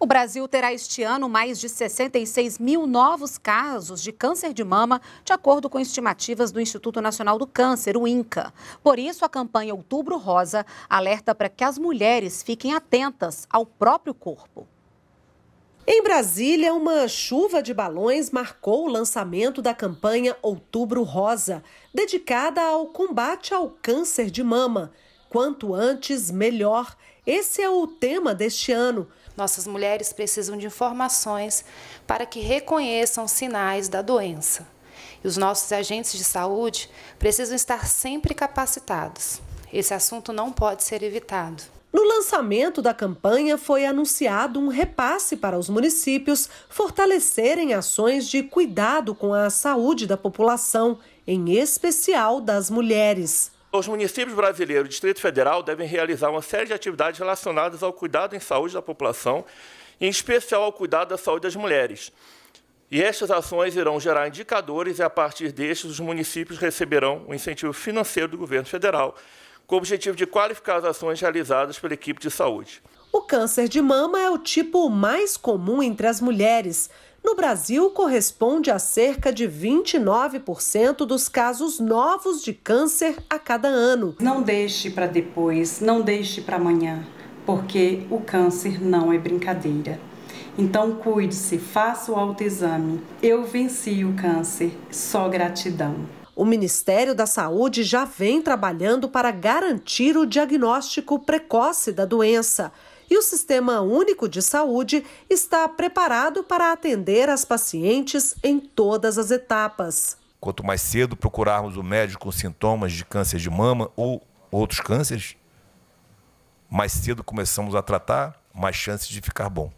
O Brasil terá este ano mais de 66 mil novos casos de câncer de mama, de acordo com estimativas do Instituto Nacional do Câncer, o INCA. Por isso, a campanha Outubro Rosa alerta para que as mulheres fiquem atentas ao próprio corpo. Em Brasília, uma chuva de balões marcou o lançamento da campanha Outubro Rosa, dedicada ao combate ao câncer de mama. Quanto antes, melhor. Esse é o tema deste ano. Nossas mulheres precisam de informações para que reconheçam sinais da doença. E os nossos agentes de saúde precisam estar sempre capacitados. Esse assunto não pode ser evitado. No lançamento da campanha foi anunciado um repasse para os municípios fortalecerem ações de cuidado com a saúde da população, em especial das mulheres. Os municípios brasileiros e Distrito Federal devem realizar uma série de atividades relacionadas ao cuidado em saúde da população, em especial ao cuidado da saúde das mulheres. E estas ações irão gerar indicadores e, a partir destes, os municípios receberão um incentivo financeiro do governo federal, com o objetivo de qualificar as ações realizadas pela equipe de saúde câncer de mama é o tipo mais comum entre as mulheres. No Brasil, corresponde a cerca de 29% dos casos novos de câncer a cada ano. Não deixe para depois, não deixe para amanhã, porque o câncer não é brincadeira. Então cuide-se, faça o autoexame. Eu venci o câncer, só gratidão. O Ministério da Saúde já vem trabalhando para garantir o diagnóstico precoce da doença e o Sistema Único de Saúde está preparado para atender as pacientes em todas as etapas. Quanto mais cedo procurarmos o médico com sintomas de câncer de mama ou outros cânceres, mais cedo começamos a tratar, mais chances de ficar bom.